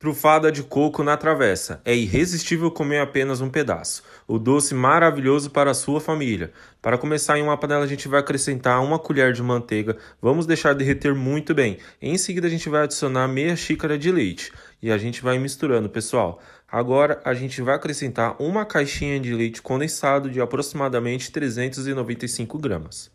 Trufada de coco na travessa. É irresistível comer apenas um pedaço. O doce maravilhoso para a sua família. Para começar, em uma panela a gente vai acrescentar uma colher de manteiga. Vamos deixar derreter muito bem. Em seguida, a gente vai adicionar meia xícara de leite. E a gente vai misturando, pessoal. Agora, a gente vai acrescentar uma caixinha de leite condensado de aproximadamente 395 gramas.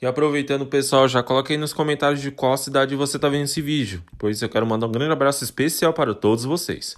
E aproveitando, pessoal, já coloca aí nos comentários de qual cidade você está vendo esse vídeo, pois eu quero mandar um grande abraço especial para todos vocês.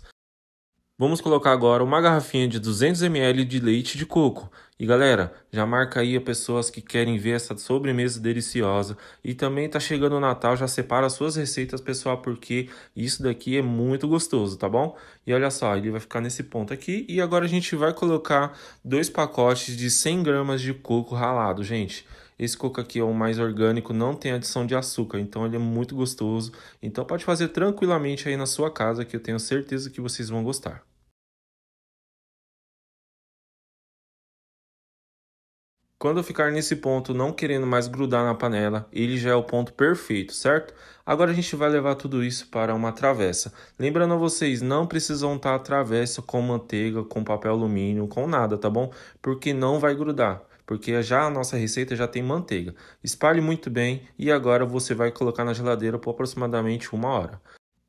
Vamos colocar agora uma garrafinha de 200ml de leite de coco. E galera, já marca aí as pessoas que querem ver essa sobremesa deliciosa. E também tá chegando o Natal, já separa suas receitas, pessoal, porque isso daqui é muito gostoso, tá bom? E olha só, ele vai ficar nesse ponto aqui. E agora a gente vai colocar dois pacotes de 100 gramas de coco ralado, gente. Esse coco aqui é o mais orgânico, não tem adição de açúcar, então ele é muito gostoso. Então pode fazer tranquilamente aí na sua casa, que eu tenho certeza que vocês vão gostar. Quando ficar nesse ponto, não querendo mais grudar na panela, ele já é o ponto perfeito, certo? Agora a gente vai levar tudo isso para uma travessa. Lembrando a vocês, não precisa untar a travessa com manteiga, com papel alumínio, com nada, tá bom? Porque não vai grudar porque já a nossa receita já tem manteiga. Espalhe muito bem e agora você vai colocar na geladeira por aproximadamente uma hora.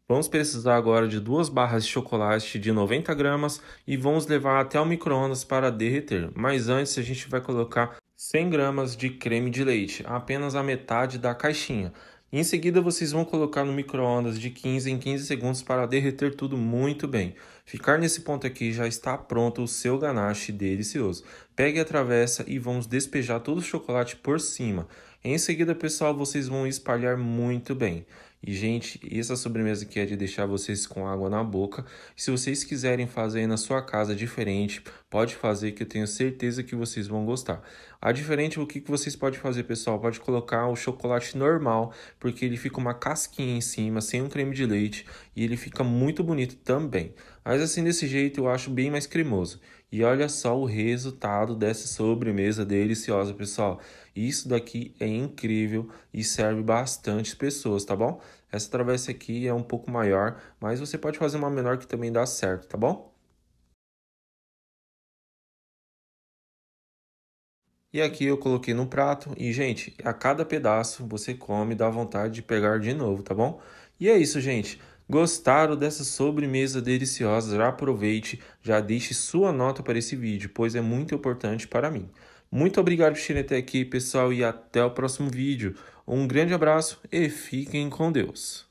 Vamos precisar agora de duas barras de chocolate de 90 gramas e vamos levar até o micro-ondas para derreter. Mas antes a gente vai colocar 100 gramas de creme de leite, apenas a metade da caixinha. Em seguida, vocês vão colocar no micro-ondas de 15 em 15 segundos para derreter tudo muito bem. Ficar nesse ponto aqui já está pronto o seu ganache delicioso. Pegue a travessa e vamos despejar todo o chocolate por cima. Em seguida, pessoal, vocês vão espalhar muito bem. E, gente, essa sobremesa aqui é de deixar vocês com água na boca. se vocês quiserem fazer na sua casa diferente, pode fazer que eu tenho certeza que vocês vão gostar. A diferente, o que vocês podem fazer, pessoal? Pode colocar o chocolate normal, porque ele fica uma casquinha em cima, sem um creme de leite, e ele fica muito bonito também. Mas assim, desse jeito, eu acho bem mais cremoso. E olha só o resultado dessa sobremesa deliciosa, pessoal. Isso daqui é incrível e serve bastante pessoas, tá bom? Essa travessa aqui é um pouco maior, mas você pode fazer uma menor que também dá certo, tá bom? E aqui eu coloquei no prato e, gente, a cada pedaço você come, dá vontade de pegar de novo, tá bom? E é isso, gente. Gostaram dessa sobremesa deliciosa? Já aproveite, já deixe sua nota para esse vídeo, pois é muito importante para mim. Muito obrigado por estarem até aqui, pessoal, e até o próximo vídeo. Um grande abraço e fiquem com Deus.